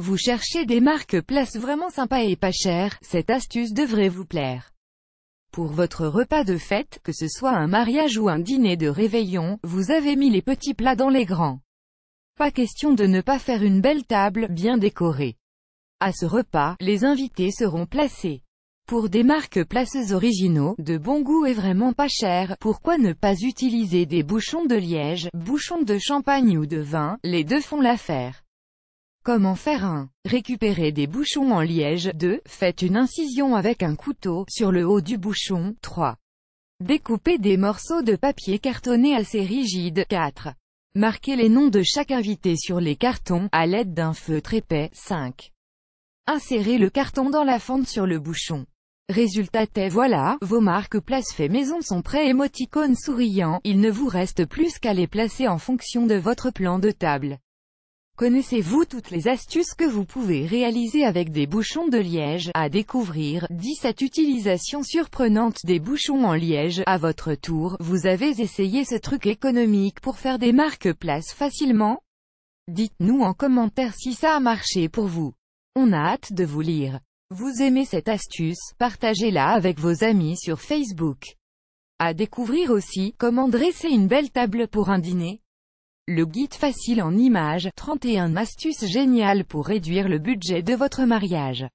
Vous cherchez des marques places vraiment sympas et pas chères cette astuce devrait vous plaire. Pour votre repas de fête, que ce soit un mariage ou un dîner de réveillon, vous avez mis les petits plats dans les grands. Pas question de ne pas faire une belle table, bien décorée. À ce repas, les invités seront placés. Pour des marques places originaux, de bon goût et vraiment pas cher, pourquoi ne pas utiliser des bouchons de liège, bouchons de champagne ou de vin, les deux font l'affaire. Comment faire un Récupérer des bouchons en liège. 2. Faites une incision avec un couteau, sur le haut du bouchon. 3. Découpez des morceaux de papier cartonné assez rigide. 4. Marquez les noms de chaque invité sur les cartons, à l'aide d'un feutre épais. 5. Insérez le carton dans la fente sur le bouchon. Résultat est voilà, vos marques place fait maison sont prêts émoticônes souriant, il ne vous reste plus qu'à les placer en fonction de votre plan de table. Connaissez-vous toutes les astuces que vous pouvez réaliser avec des bouchons de liège À découvrir, cette utilisation surprenante des bouchons en liège. À votre tour, vous avez essayé ce truc économique pour faire des marques places facilement Dites-nous en commentaire si ça a marché pour vous. On a hâte de vous lire. Vous aimez cette astuce, partagez-la avec vos amis sur Facebook. À découvrir aussi, comment dresser une belle table pour un dîner le guide facile en images, 31 astuces géniales pour réduire le budget de votre mariage.